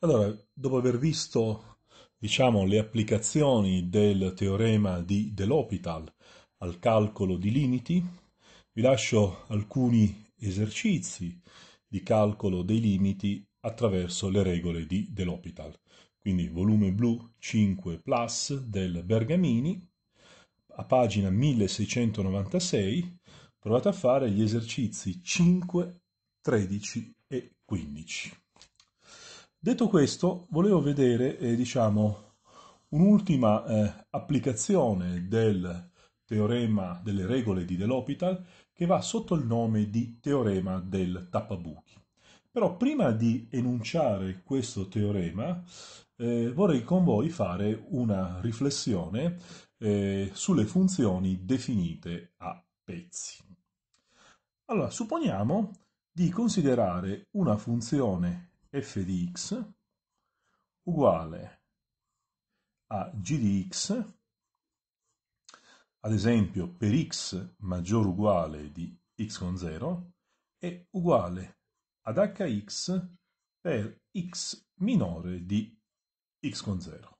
Allora, dopo aver visto, diciamo, le applicazioni del teorema di Dell'Hopital al calcolo di limiti, vi lascio alcuni esercizi di calcolo dei limiti attraverso le regole di Dell'Hopital. Quindi volume blu 5 plus del Bergamini, a pagina 1696, provate a fare gli esercizi 5, 13 e 15. Detto questo, volevo vedere, eh, diciamo, un'ultima eh, applicazione del teorema delle regole di L'Hopital che va sotto il nome di teorema del tappabuchi. Però prima di enunciare questo teorema eh, vorrei con voi fare una riflessione eh, sulle funzioni definite a pezzi. Allora, supponiamo di considerare una funzione f di x uguale a g di x, ad esempio per x maggiore o uguale di x con 0, è uguale ad hx per x minore di x con 0.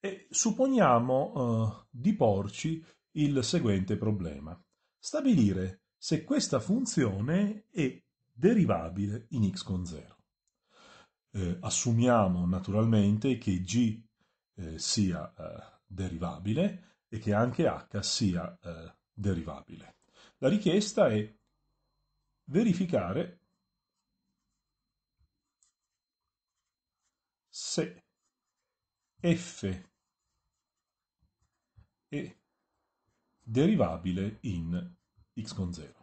E supponiamo eh, di porci il seguente problema. Stabilire se questa funzione è derivabile in x con 0 eh, assumiamo naturalmente che g eh, sia eh, derivabile e che anche h sia eh, derivabile. La richiesta è verificare se f è derivabile in x con 0.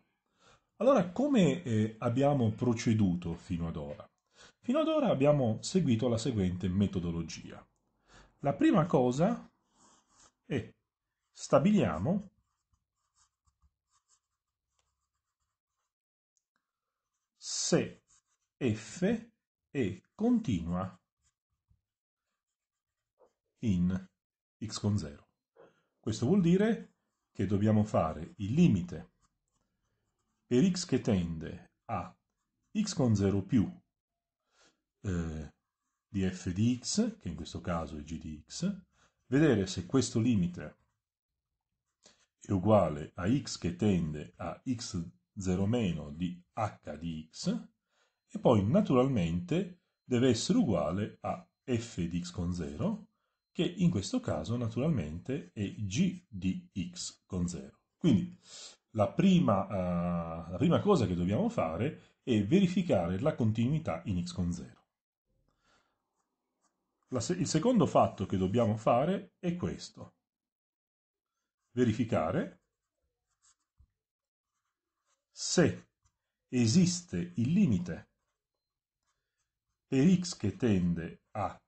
Allora, come eh, abbiamo proceduto fino ad ora? Fino ad ora abbiamo seguito la seguente metodologia. La prima cosa è stabiliamo se f è continua in x con 0. Questo vuol dire che dobbiamo fare il limite per x che tende a x con 0 più eh, di f di x, che in questo caso è g di x, vedere se questo limite è uguale a x che tende a x0 meno di h di x, e poi naturalmente deve essere uguale a f di x con 0, che in questo caso naturalmente è g di x con 0. Quindi la prima, uh, la prima cosa che dobbiamo fare è verificare la continuità in x con 0 se- il secondo fatto che dobbiamo fare è questo. Verificare se esiste il limite per x che tende a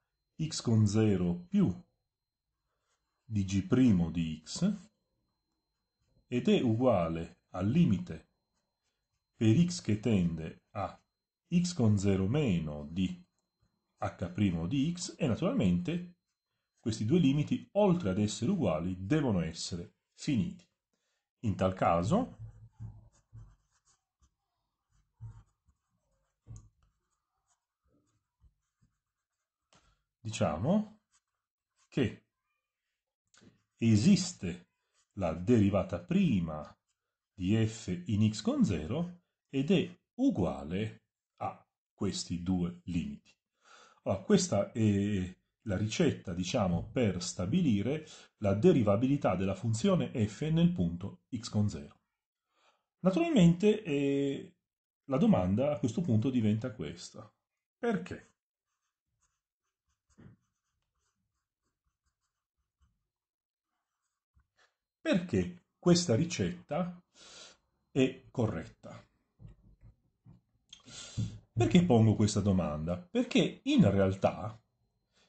x con 0 più di g' di x ed è uguale al limite per x che tende a x con 0 meno di h' di x e naturalmente questi due limiti, oltre ad essere uguali, devono essere finiti. In tal caso, diciamo che esiste la derivata prima di f in x con 0 ed è uguale a questi due limiti. Allora, questa è la ricetta, diciamo, per stabilire la derivabilità della funzione f nel punto x con 0. Naturalmente eh, la domanda a questo punto diventa questa. Perché? Perché questa ricetta è corretta? Perché pongo questa domanda? Perché in realtà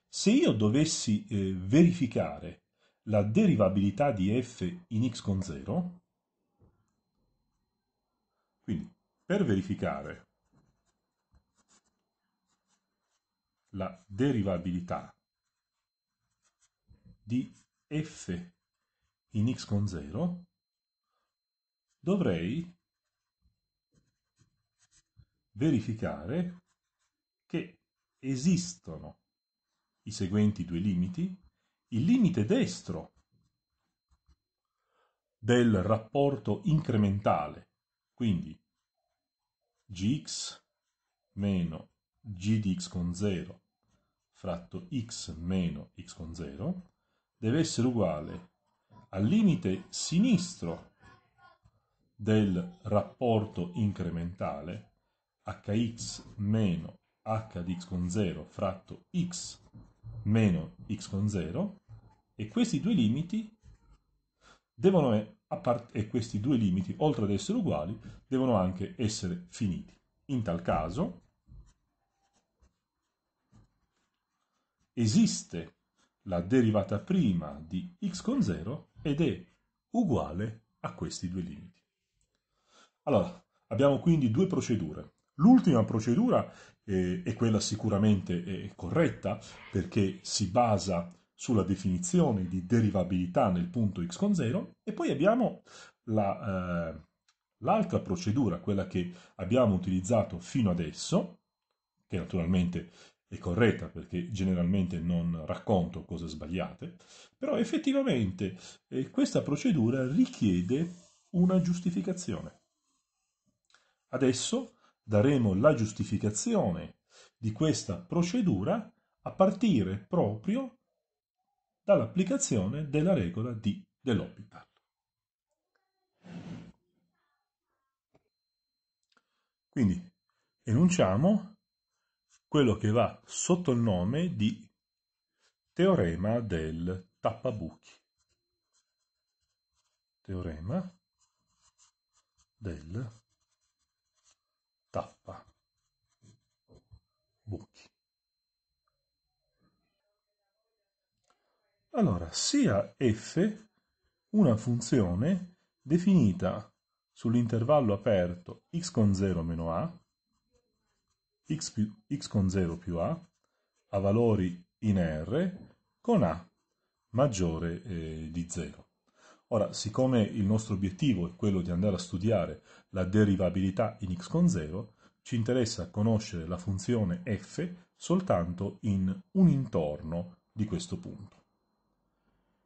se io dovessi eh, verificare la derivabilità di f in x con 0, quindi per verificare la derivabilità di f in x con 0, dovrei verificare che esistono i seguenti due limiti. Il limite destro del rapporto incrementale, quindi gx meno g di x con 0 fratto x meno x con 0 deve essere uguale al limite sinistro del rapporto incrementale hx meno h di x con 0 fratto x meno x con 0 e questi due limiti devono e questi due limiti oltre ad essere uguali devono anche essere finiti in tal caso esiste la derivata prima di x con 0 ed è uguale a questi due limiti allora abbiamo quindi due procedure L'ultima procedura eh, è quella sicuramente eh, corretta perché si basa sulla definizione di derivabilità nel punto x con 0 e poi abbiamo la, eh, l'altra procedura, quella che abbiamo utilizzato fino adesso, che naturalmente è corretta perché generalmente non racconto cose sbagliate, però effettivamente eh, questa procedura richiede una giustificazione. Adesso daremo la giustificazione di questa procedura a partire proprio dall'applicazione della regola di Dell'Hospital. Quindi enunciamo quello che va sotto il nome di teorema del tappabuchi. Teorema del tappabuchi tappa, buchi. Allora, sia f una funzione definita sull'intervallo aperto x con 0 meno a, x, più, x con 0 più a, a valori in r, con a maggiore eh, di 0. Ora, siccome il nostro obiettivo è quello di andare a studiare la derivabilità in x con 0, ci interessa conoscere la funzione f soltanto in un intorno di questo punto.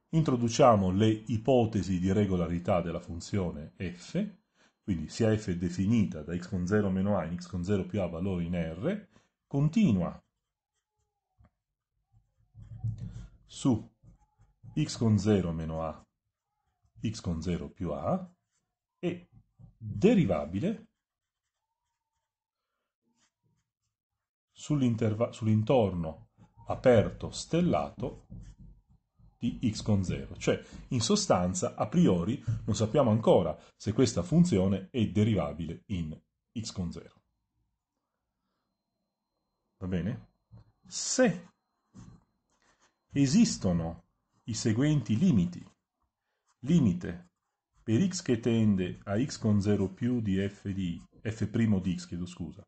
Introduciamo le ipotesi di regolarità della funzione f, quindi sia f è definita da x con 0 meno a in x con 0 più a valore in r, continua su x con 0 meno a x con 0 più a e derivabile sull'intorno aperto stellato di x con 0. Cioè, in sostanza, a priori, non sappiamo ancora se questa funzione è derivabile in x con 0. Va bene? Se esistono i seguenti limiti limite per x che tende a x con 0 più di f di f' di x, chiedo scusa,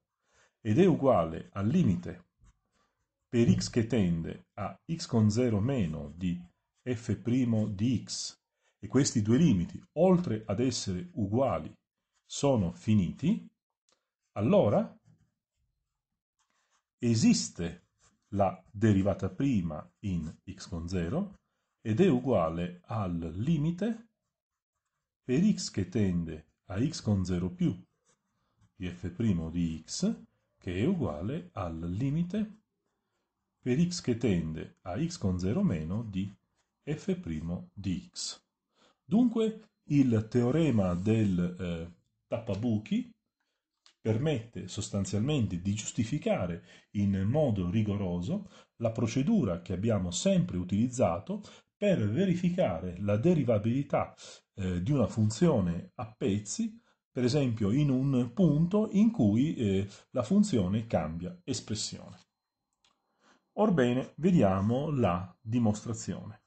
ed è uguale al limite per x che tende a x con 0 meno di f' di x e questi due limiti, oltre ad essere uguali, sono finiti, allora esiste la derivata prima in x con 0 ed è uguale al limite per x che tende a x con 0 più di f' di x che è uguale al limite per x che tende a x con 0 meno di f' di x. Dunque il teorema del eh, tappabuchi permette sostanzialmente di giustificare in modo rigoroso la procedura che abbiamo sempre utilizzato per verificare la derivabilità eh, di una funzione a pezzi, per esempio in un punto in cui eh, la funzione cambia espressione. Orbene, vediamo la dimostrazione.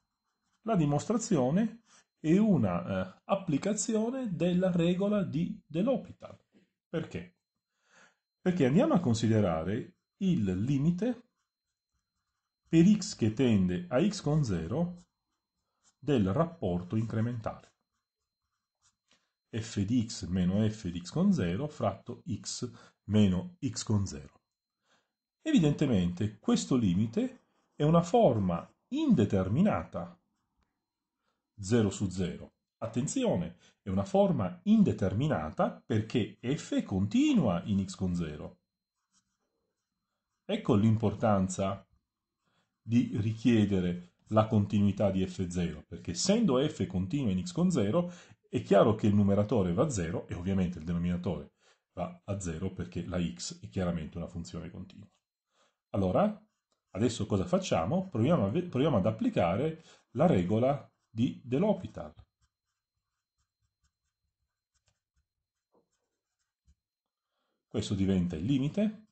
La dimostrazione è una eh, applicazione della regola di L'Hopital. Perché? Perché andiamo a considerare il limite per x che tende a x con 0 del rapporto incrementale f di x meno f di x con 0 fratto x meno x con 0. Evidentemente questo limite è una forma indeterminata. 0 su 0. Attenzione, è una forma indeterminata perché f continua in x con 0. Ecco l'importanza di richiedere la continuità di f0, perché essendo f continua in x con 0, è chiaro che il numeratore va a 0 e ovviamente il denominatore va a 0 perché la x è chiaramente una funzione continua. Allora, adesso cosa facciamo? Proviamo, proviamo ad applicare la regola di L'Hopital. Questo diventa il limite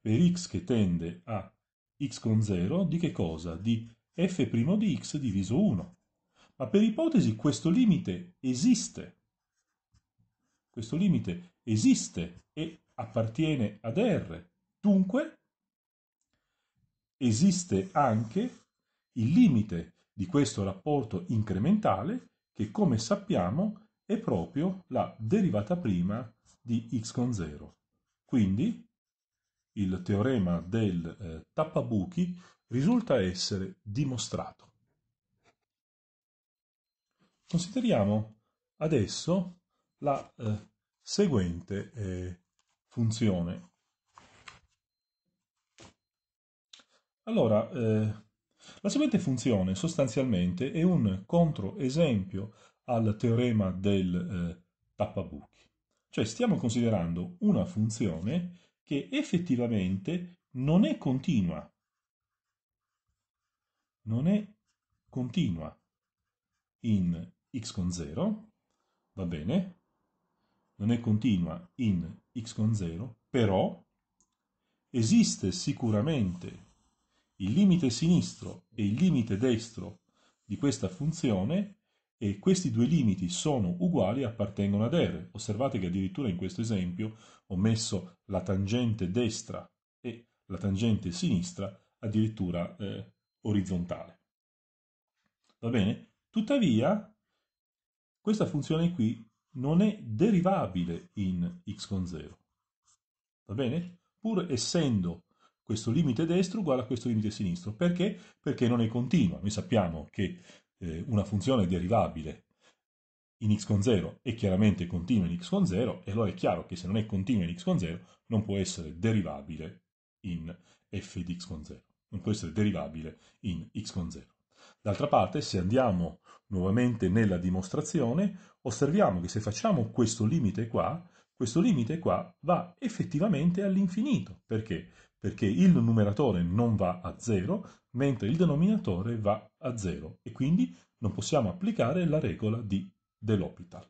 per x che tende a x con 0 di che cosa? Di f' di x diviso 1. Ma per ipotesi questo limite esiste. Questo limite esiste e appartiene ad R. Dunque esiste anche il limite di questo rapporto incrementale che come sappiamo è proprio la derivata prima di x con 0. Quindi il teorema del eh, tappabuchi risulta essere dimostrato. Consideriamo adesso la eh, seguente eh, funzione. Allora, eh, la seguente funzione sostanzialmente è un controesempio al teorema del eh, tappabuchi. Cioè stiamo considerando una funzione che effettivamente non è continua. Non è continua in x con 0, va bene, non è continua in x con 0, però esiste sicuramente il limite sinistro e il limite destro di questa funzione e questi due limiti sono uguali e appartengono ad R. Osservate che addirittura in questo esempio ho messo la tangente destra e la tangente sinistra addirittura eh, orizzontale. Va bene? Tuttavia, questa funzione qui non è derivabile in x con 0. Va bene? Pur essendo questo limite destro uguale a questo limite sinistro. Perché? Perché non è continua. Noi sappiamo che eh, una funzione derivabile in x con 0 è chiaramente continua in x con 0 e allora è chiaro che se non è continua in x con 0 non può essere derivabile in f di x con 0, non può essere derivabile in x con 0. D'altra parte, se andiamo nuovamente nella dimostrazione, osserviamo che se facciamo questo limite qua, questo limite qua va effettivamente all'infinito. Perché? perché il numeratore non va a 0, mentre il denominatore va a 0 e quindi non possiamo applicare la regola di L'Hopital.